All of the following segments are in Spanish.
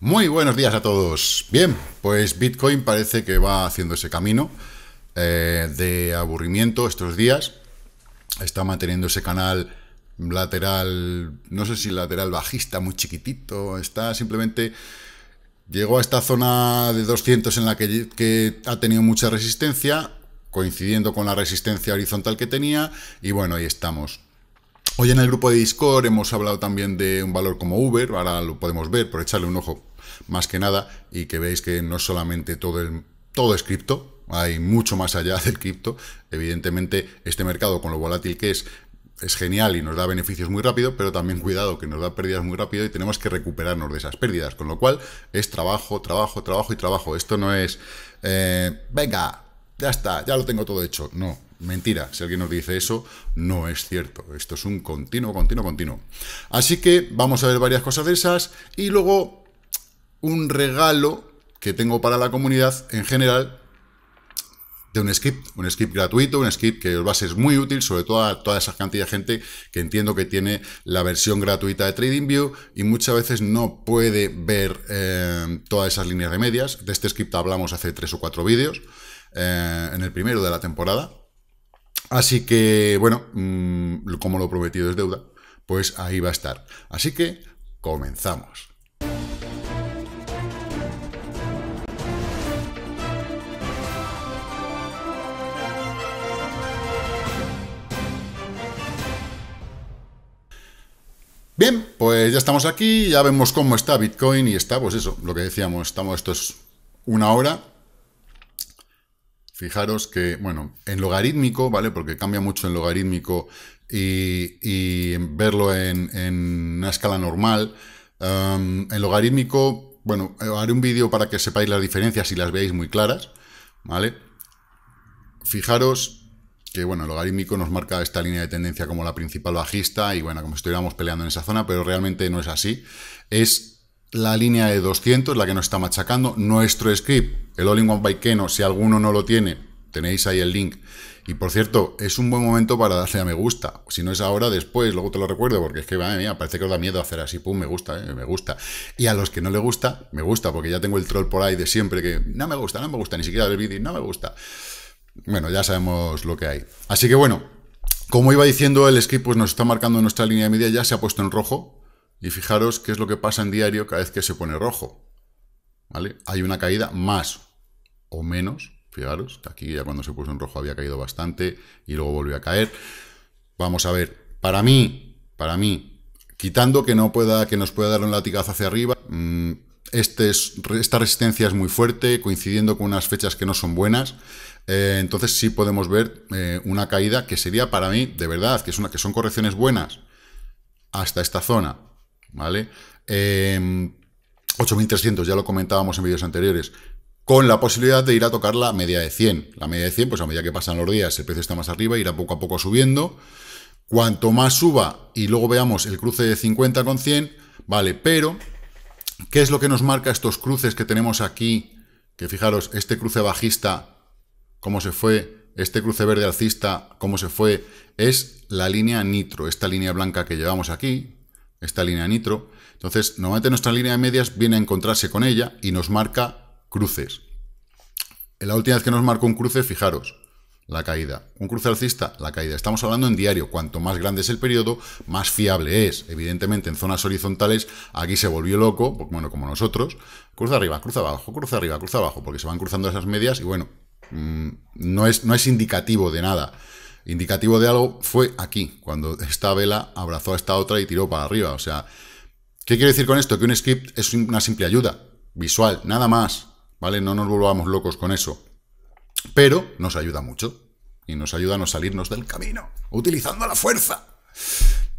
Muy buenos días a todos. Bien, pues Bitcoin parece que va haciendo ese camino eh, de aburrimiento estos días. Está manteniendo ese canal lateral, no sé si lateral bajista, muy chiquitito. Está simplemente... Llegó a esta zona de 200 en la que, que ha tenido mucha resistencia, coincidiendo con la resistencia horizontal que tenía, y bueno, ahí estamos. Hoy en el grupo de Discord hemos hablado también de un valor como Uber, ahora lo podemos ver, por echarle un ojo más que nada y que veis que no solamente todo, el, todo es cripto, hay mucho más allá del cripto. Evidentemente, este mercado, con lo volátil que es, es genial y nos da beneficios muy rápido, pero también cuidado que nos da pérdidas muy rápido y tenemos que recuperarnos de esas pérdidas, con lo cual es trabajo, trabajo, trabajo y trabajo. Esto no es, eh, venga, ya está, ya lo tengo todo hecho, no. Mentira, si alguien nos dice eso, no es cierto. Esto es un continuo, continuo, continuo. Así que vamos a ver varias cosas de esas y luego un regalo que tengo para la comunidad en general de un script, un script gratuito, un script que os va a ser muy útil, sobre todo a toda esa cantidad de gente que entiendo que tiene la versión gratuita de TradingView y muchas veces no puede ver eh, todas esas líneas de medias. De este script hablamos hace tres o cuatro vídeos, eh, en el primero de la temporada, Así que, bueno, mm, como lo prometido es deuda, pues ahí va a estar. Así que, comenzamos. Bien, pues ya estamos aquí, ya vemos cómo está Bitcoin y está, pues eso, lo que decíamos, estamos, esto es una hora, Fijaros que, bueno, en logarítmico, ¿vale? Porque cambia mucho en logarítmico y, verlo en, una escala normal. Em, en logarítmico, bueno, haré un vídeo para que sepáis las diferencias y las veáis muy claras, ¿vale? Fijaros que, bueno, logarítmico nos marca esta línea de tendencia como la principal bajista y, bueno, como si estuviéramos peleando en esa zona, pero realmente no es así. Es la línea de 200, la que nos está machacando. Nuestro script, el All-in-One Keno, si alguno no lo tiene, tenéis ahí el link. Y por cierto, es un buen momento para darle a me gusta. Si no es ahora, después, luego te lo recuerdo, porque es que, parece que os da miedo hacer así, pum, me gusta, eh, me gusta. Y a los que no le gusta, me gusta, porque ya tengo el troll por ahí de siempre que no me gusta, no me gusta, ni siquiera el vídeo, no me gusta. Bueno, ya sabemos lo que hay. Así que bueno, como iba diciendo, el script pues, nos está marcando nuestra línea de media, ya se ha puesto en rojo, y fijaros qué es lo que pasa en diario cada vez que se pone rojo. ¿Vale? Hay una caída más o menos. Fijaros, aquí ya cuando se puso en rojo había caído bastante y luego volvió a caer. Vamos a ver, para mí, para mí, quitando que no pueda, que nos pueda dar un latigazo hacia arriba, mm, este esta resistencia es muy fuerte, coincidiendo con unas fechas que no son buenas. Eh, entonces sí podemos ver eh, una caída que sería para mí, de verdad, que, es una, que son correcciones buenas hasta esta zona. ¿vale? 8300, em, ya lo comentábamos en vídeos anteriores, con la posibilidad de ir a tocar la media de 100. La media de 100, pues a medida que pasan los días, el precio está más arriba, irá poco a poco subiendo. Cuanto más suba y luego veamos el cruce de 50 con 100, vale, pero, ¿qué es lo que nos marca estos cruces que tenemos aquí? Que fijaros, este cruce bajista, cómo se fue, este cruce verde alcista, cómo se fue, es la línea nitro, esta línea blanca que llevamos aquí, esta línea nitro. Entonces, normalmente nuestra línea de medias viene a encontrarse con ella y nos marca cruces. En la última vez que nos marcó un cruce, fijaros, la caída. Un cruce alcista, la caída. Estamos hablando en diario. Cuanto más grande es el periodo, más fiable es. Evidentemente, en zonas horizontales, aquí se volvió loco, bueno, como nosotros. Cruza arriba, cruza abajo, cruza arriba, cruza abajo, porque se van cruzando esas medias y bueno, mm, no es, no es indicativo de nada. Indicativo de algo fue aquí, cuando esta vela abrazó a esta otra y tiró para arriba. O sea, ¿qué quiero decir con esto? Que un script es una simple ayuda visual, nada más. ¿Vale? No nos volvamos locos con eso. Pero nos ayuda mucho. Y nos ayuda a no salirnos del camino, utilizando la fuerza.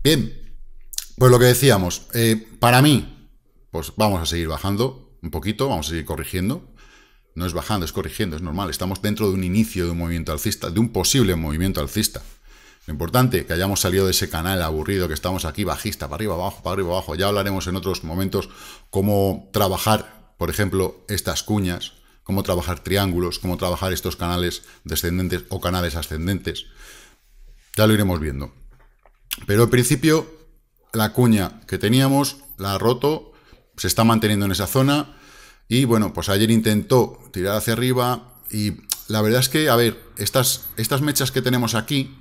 Bien, pues lo que decíamos, eh, para mí, pues vamos a seguir bajando un poquito, vamos a seguir corrigiendo. No es bajando, es corrigiendo, es normal. Estamos dentro de un inicio de un movimiento alcista, de un posible movimiento alcista. Lo importante, que hayamos salido de ese canal aburrido que estamos aquí, bajista, para arriba, abajo, para arriba, abajo. Ya hablaremos en otros momentos cómo trabajar, por ejemplo, estas cuñas, cómo trabajar triángulos, cómo trabajar estos canales descendentes o canales ascendentes. Ya lo iremos viendo. Pero al principio, la cuña que teníamos, la ha roto, se está manteniendo en esa zona, y bueno, pues ayer intentó tirar hacia arriba y la verdad es que, a ver, estas, estas mechas que tenemos aquí,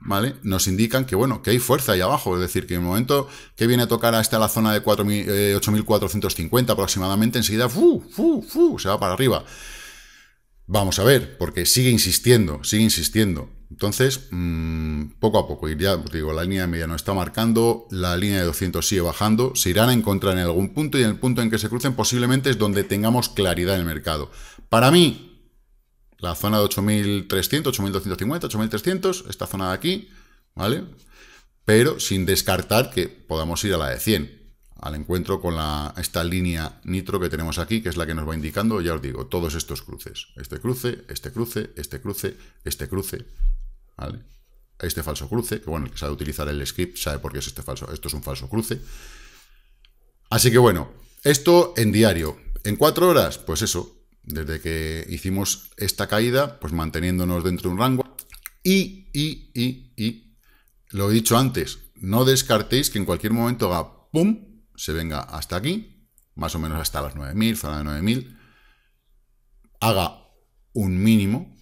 ¿vale? Nos indican que, bueno, que hay fuerza ahí abajo, es decir, que en el momento que viene a tocar esta la zona de 8.450 eh, aproximadamente, enseguida fu, fu, fu, se va para arriba. Vamos a ver, porque sigue insistiendo, sigue insistiendo. Entonces, mm, poco a poco, iría, ya, digo, la línea de media no está marcando, la línea de 200 sigue bajando, se irán a encontrar en algún punto y en el punto en que se crucen posiblemente es donde tengamos claridad en el mercado. Para mí, la zona de 8.300, 8.250, 8.300, esta zona de aquí, ¿vale? Pero sin descartar que podamos ir a la de 100, al encuentro con esta línea nitro que tenemos aquí, que es la que nos va indicando, ya os digo, todos estos cruces. Este cruce, este cruce, este cruce, este cruce, este falso cruce, que bueno, el que sabe utilizar el script sabe por qué es este falso, esto es un falso cruce. Así que bueno, esto en diario. En cuatro horas, pues eso, desde que hicimos esta caída, pues manteniéndonos dentro de un rango. Y, y, y, y, lo he dicho antes, no descartéis que en cualquier momento haga pum, se venga hasta aquí, más o menos hasta las 9.000, zona de 9.000, haga un mínimo,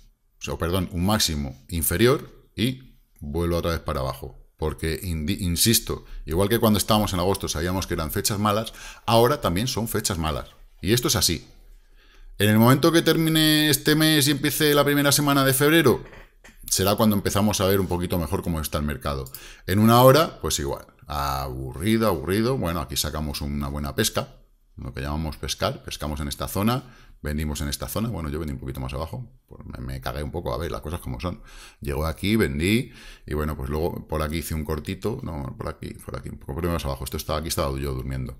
o perdón, un máximo inferior y vuelvo otra vez para abajo. Porque, insisto, igual que cuando estábamos en agosto sabíamos que eran fechas malas, ahora también son fechas malas. Y esto es así. En el momento que termine este mes y empiece la primera semana de febrero, será cuando empezamos a ver un poquito mejor cómo está el mercado. En una hora, pues igual. Aburrido, aburrido. Bueno, aquí sacamos una buena pesca, lo que llamamos pescar. Pescamos en esta zona, Vendimos en esta zona, bueno, yo vendí un poquito más abajo, me, cagué un poco, a ver, las cosas como son. Llegó aquí, vendí, y bueno, pues luego por aquí hice un cortito, no, por aquí, por aquí, un poco más abajo, esto estaba aquí, estaba yo durmiendo.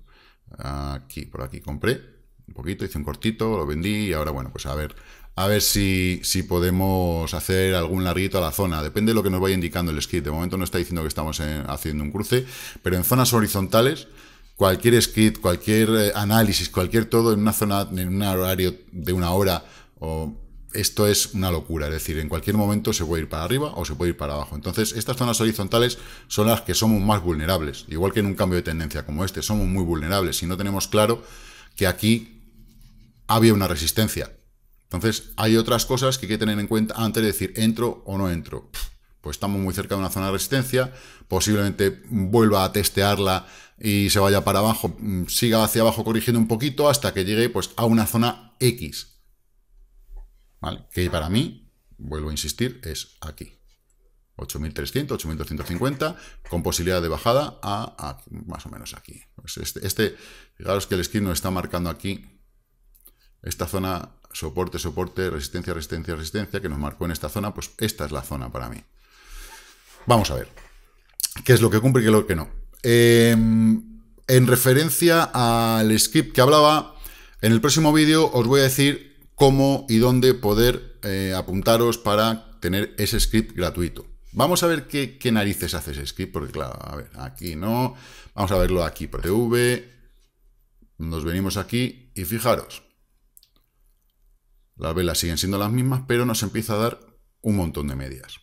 Aquí, por aquí compré un poquito, hice un cortito, lo vendí, y ahora, bueno, pues a ver, a ver si, si podemos hacer algún larguito a la zona. Depende de lo que nos vaya indicando el script De momento no está diciendo que estamos haciendo un cruce, pero en zonas horizontales cualquier script, cualquier eh, análisis, cualquier todo en una zona, en un horario de una hora o esto es una locura, es decir, en cualquier momento se puede ir para arriba o se puede ir para abajo. Entonces, estas zonas horizontales son las que somos más vulnerables, igual que en un cambio de tendencia como este, somos muy vulnerables si no tenemos claro que aquí había una resistencia. Entonces, hay otras cosas que hay que tener en cuenta antes de decir entro o no entro. Pues estamos muy cerca de una zona de resistencia, posiblemente vuelva a testearla y se vaya para abajo, mm, siga hacia abajo corrigiendo un poquito hasta que llegue pues, a una zona X. Que para mí, vuelvo a insistir, es aquí. 8.300, 8.250, con posibilidad de bajada a, más o menos aquí. Pues este, este, fijaros que el skin nos está marcando aquí esta zona, soporte, soporte, resistencia, resistencia, resistencia, que nos marcó en esta zona, pues esta es la zona para mí. Vamos a ver qué es lo que cumple y qué es lo que no. Em, en referencia al script que hablaba, en el próximo vídeo os voy a decir cómo y dónde poder eh, apuntaros para tener ese script gratuito. Vamos a ver qué, narices hace ese script, porque claro, a ver, aquí no. Vamos a verlo aquí por TV. Nos venimos aquí y fijaros. Las velas siguen siendo las mismas, pero nos empieza a dar un montón de medias.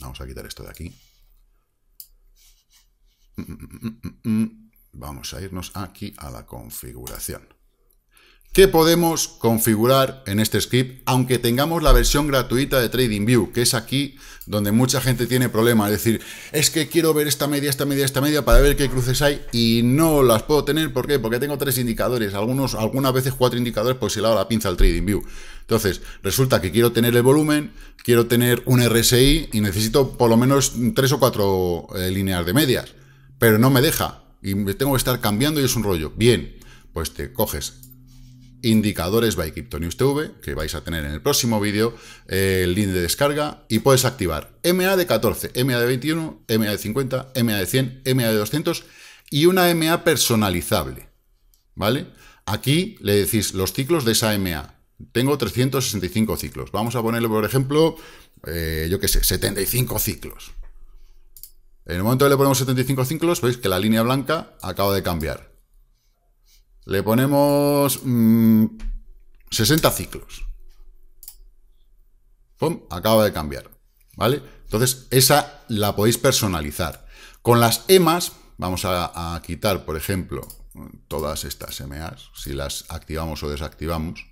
Vamos a quitar esto de aquí. Vamos a irnos aquí a la configuración. ¿Qué podemos configurar en este script, aunque tengamos la versión gratuita de TradingView, que es aquí donde mucha gente tiene problemas? Es decir, es que quiero ver esta media, esta media, esta media para ver qué cruces hay y no las puedo tener. ¿Por qué? Porque tengo tres indicadores, algunas veces cuatro indicadores, pues si le hora la pinza al TradingView. Entonces, resulta que quiero tener el volumen, quiero tener un RSI y necesito por lo menos tres o cuatro eh, líneas de medias pero no me deja y tengo que estar cambiando y es un rollo. Bien, pues te coges indicadores by Kryptonius TV, que vais a tener en el próximo vídeo, eh, el link de descarga, y puedes activar MA de 14, MA de 21, MA de 50, MA de 100, MA de 200 y una MA personalizable, ¿vale? Aquí le decís los ciclos de esa MA. Tengo 365 ciclos. Vamos a ponerle, por ejemplo, eh, yo qué sé, 75 ciclos, en el momento que le ponemos 75 ciclos, veis que la línea blanca acaba de cambiar. Le ponemos 60 mm, ciclos. ¡Pum! Acaba de cambiar. ¿Vale? Entonces, esa la podéis personalizar. Con las EMAs, vamos a, quitar, por ejemplo, todas estas EMAs, si las activamos o desactivamos,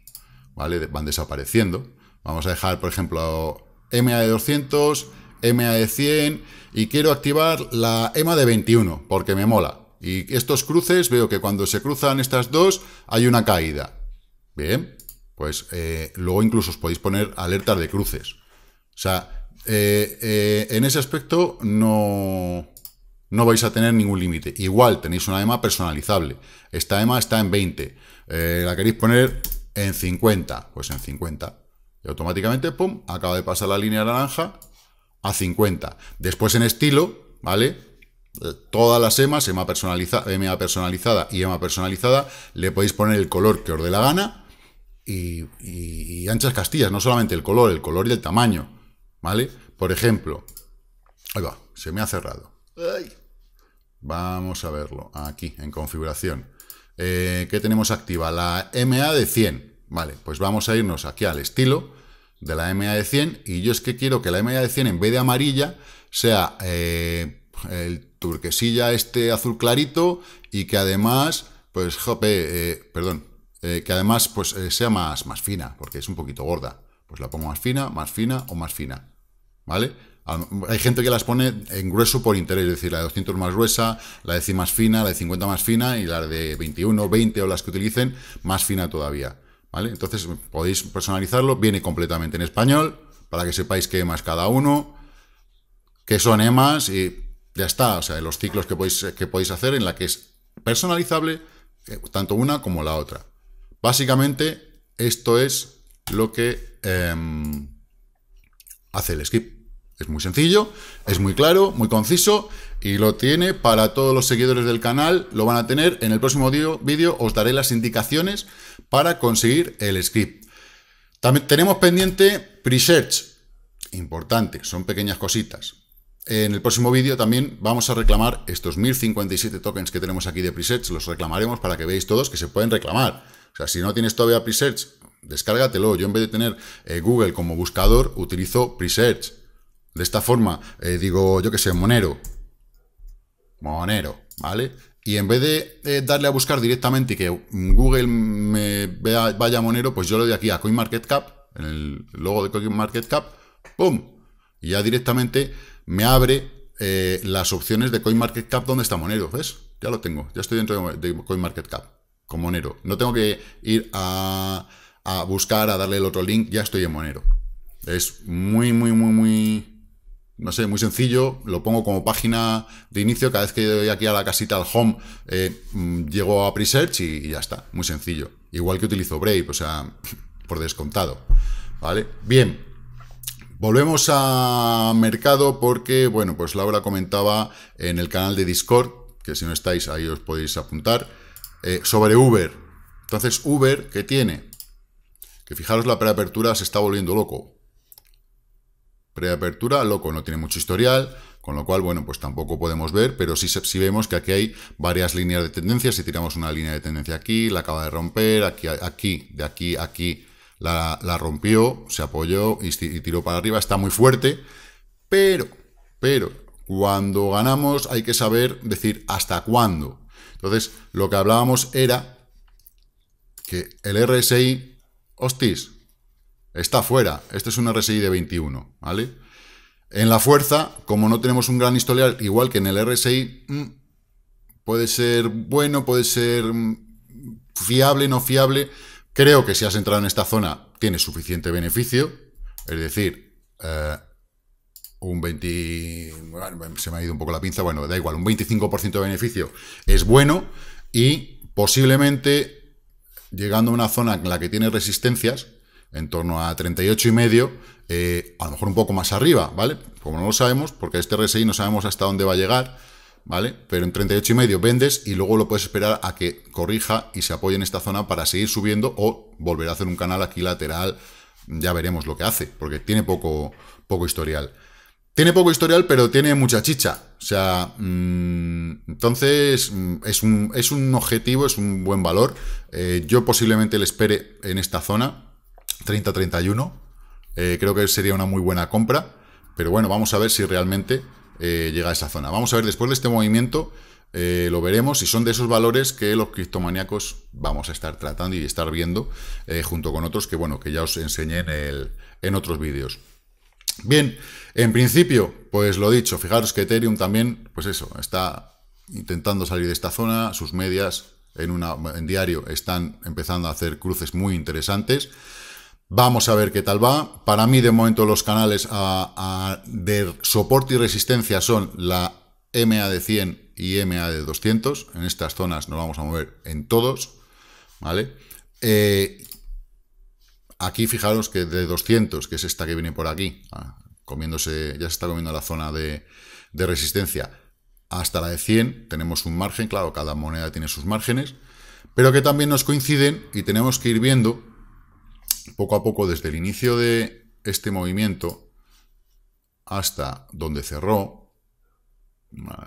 ¿vale? Van desapareciendo. Vamos a dejar, por ejemplo, MA de 200, de 100 y quiero activar la EMA de 21 porque me mola. Y estos cruces, veo que cuando se cruzan estas dos hay una caída. Bien, pues eh, luego incluso os podéis poner alertas de cruces. O sea, eh, eh, en ese aspecto no, no vais a tener ningún límite. Igual tenéis una EMA personalizable. Esta EMA está en 20. la queréis poner en 50. Pues en 50. Y automáticamente, pum, acaba de pasar la línea naranja a 50. Después en estilo, ¿vale? Eh, todas las EMAs, EMA, personalizada EMA personalizada y EMA personalizada, le podéis poner el color que os dé la gana y, anchas castillas, no solamente el color, el color y el tamaño, ¿vale? Por ejemplo, se me ha cerrado. Vamos a verlo, aquí, en configuración. que eh, ¿Qué tenemos activa? La MA de 100. Vale, pues vamos a irnos aquí al estilo de la MA de 100 y yo es que quiero que la MA de 100 en vez de amarilla sea eh, el turquesilla este azul clarito y que además, pues jope, eh, perdón, eh, que además pues sea más, más fina, porque es un poquito gorda. Pues la pongo más fina, más fina o más fina, ¿vale? Hay gente que las pone en grueso por interés, es decir, la de 200 más gruesa, la de 100 más fina, la de 50 más fina y la de 21, 20 o las que utilicen más fina todavía. Entonces podéis personalizarlo, viene completamente en español, para que sepáis qué emas cada uno, qué son emas y ya está, o sea, los ciclos que podéis, que podéis hacer en la que es personalizable eh, tanto una como la otra. Básicamente, esto es lo que em, hace el skip. Es muy sencillo, es muy claro, muy conciso y lo tiene para todos los seguidores del canal. Lo van a tener en el próximo vídeo. Os daré las indicaciones para conseguir el script. También tenemos pendiente pre Importante, son pequeñas cositas. En el próximo vídeo también vamos a reclamar estos 1057 tokens que tenemos aquí de presets, los reclamaremos para que veáis todos que se pueden reclamar. O sea, si no tienes todavía presets, descárgatelo. Yo en vez de tener eh, Google como buscador, utilizo presets. De esta forma, eh, digo, yo que sé, Monero. Monero, ¿vale? Y en vez de eh, darle a buscar directamente y que Google me vea, vaya Monero, pues yo le doy aquí a CoinMarketCap, en el logo de CoinMarketCap, ¡pum! Y ya directamente me abre eh, las opciones de CoinMarketCap donde está Monero, ¿ves? Ya lo tengo, ya estoy dentro de, CoinMarketCap, con Monero. No tengo que ir a, a buscar, a darle el otro link, ya estoy en Monero. Es muy, muy, muy, muy no sé, muy sencillo, lo pongo como página de inicio, cada vez que doy aquí a la casita al home, eh, mm, llego a Presearch y, y ya está, muy sencillo. Igual que utilizo Brave, o sea, por descontado. ¿Vale? Bien, Volvemos a mercado porque, bueno, pues Laura comentaba en el canal de Discord, que si no estáis ahí os podéis apuntar, eh, sobre Uber. Entonces, Uber, ¿qué tiene? Que fijaros la preapertura se está volviendo loco preapertura, Loco no tiene mucho historial, con lo cual, bueno, pues tampoco podemos ver, pero sí, vemos que aquí hay varias líneas de tendencia, si tiramos una línea de tendencia aquí, la acaba de romper, aquí, aquí de aquí, aquí, la, rompió, se apoyó y, tiró para arriba, está muy fuerte, pero, pero, cuando ganamos hay que saber decir hasta cuándo. Entonces, lo que hablábamos era que el RSI, hostis, Está fuera. Este es un RSI de 21, ¿vale? En la fuerza, como no tenemos un gran historial, igual que en el RSI, mm, puede ser bueno, puede ser mm, fiable, no fiable. Creo que si has entrado en esta zona, tienes suficiente beneficio. Es decir, eh, un 20... se me ha ido un poco la pinza, bueno, da igual, un 25% de beneficio es bueno y posiblemente llegando a una zona en la que tiene resistencias, en torno a 38 y medio, eh, a lo mejor un poco más arriba, ¿vale? Como no lo sabemos, porque este RSI no sabemos hasta dónde va a llegar, ¿vale? Pero en 38 y medio vendes y luego lo puedes esperar a que corrija y se apoye en esta zona para seguir subiendo o volver a hacer un canal aquí lateral, ya veremos lo que hace, porque tiene poco, poco historial. Tiene poco historial, pero tiene mucha chicha. O sea, mm, entonces mm, es un, es un, objetivo, es un buen valor. Eh, yo posiblemente le espere en esta zona, 30-31. Eh, creo que sería una muy buena compra. Pero bueno, vamos a ver si realmente eh, llega a esa zona. Vamos a ver después de este movimiento. Eh, lo veremos y son de esos valores que los criptomaniacos vamos a estar tratando y estar viendo junto con otros que bueno que ya os enseñé en, otros vídeos. Bien, en principio, pues lo dicho, fijaros que Ethereum también, pues eso, está intentando salir de esta zona, sus medias en, una, en diario están empezando a hacer cruces muy interesantes. Vamos a ver qué tal va. Para mí, de momento, los canales de soporte y resistencia son la MA de 100 y MA de 200. En estas zonas nos vamos a mover en todos. ¿vale? Eh, aquí fijaros que de 200, que es esta que viene por aquí, ah, comiéndose, ya se está comiendo la zona de, de resistencia, hasta la de 100 tenemos un margen, claro, cada moneda tiene sus márgenes, pero que también nos coinciden y tenemos que ir viendo poco a poco, desde el inicio de este movimiento hasta donde cerró,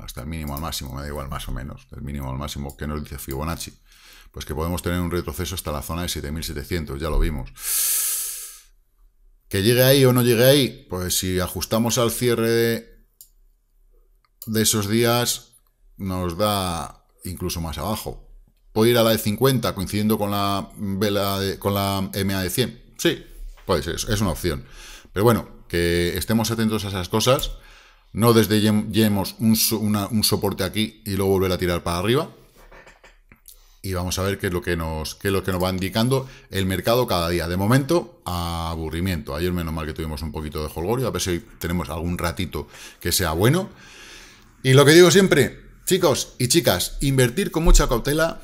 hasta el mínimo al máximo, me da igual más o menos, el mínimo al máximo, que nos dice Fibonacci? Pues que podemos tener un retroceso hasta la zona de 7.700, ya lo vimos. ¿Que llegue ahí o no llegue ahí? Pues si ajustamos al cierre de, de esos días, nos da incluso más abajo. ...puedo ir a la de 50 coincidiendo con la vela de, con la MA de 100. Sí, puede ser, es una opción. Pero bueno, que estemos atentos a esas cosas. No desde... un, un soporte aquí y luego volver a tirar para arriba. Y vamos a ver qué es lo que nos, qué es lo que nos va indicando el mercado cada día. De momento, aburrimiento. Ayer menos mal que tuvimos un poquito de holgorio. A ver si tenemos algún ratito que sea bueno. Y lo que digo siempre, chicos y chicas, invertir con mucha cautela